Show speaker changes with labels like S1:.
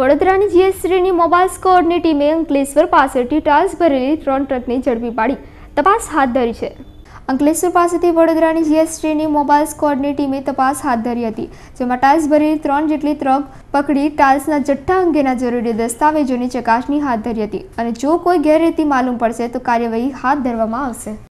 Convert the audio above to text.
S1: વડોદરાની જીએસસીની મોબાઈલ સ્કોડની ટીમે અંકલેશ્વર પાસેથી ટાસ ભરેલી ત્રણ ટ્રકને ઝડપી પાડી તપાસ હાથ ધરી છે અંકલેશ્વર પાસેથી વડોદરાની જીએસટીની મોબાઈલ સ્કોડની ટીમે તપાસ હાથ ધરી હતી જેમાં ટાઇલ્સ ભરેલી ત્રણ જેટલી ટ્રક પકડી ટાઇલ્સના જથ્થા અંગેના જરૂરી દસ્તાવેજોની ચકાસણી હાથ ધરી હતી અને જો કોઈ ગેરરીતિ માલુમ પડશે તો કાર્યવાહી હાથ ધરવામાં આવશે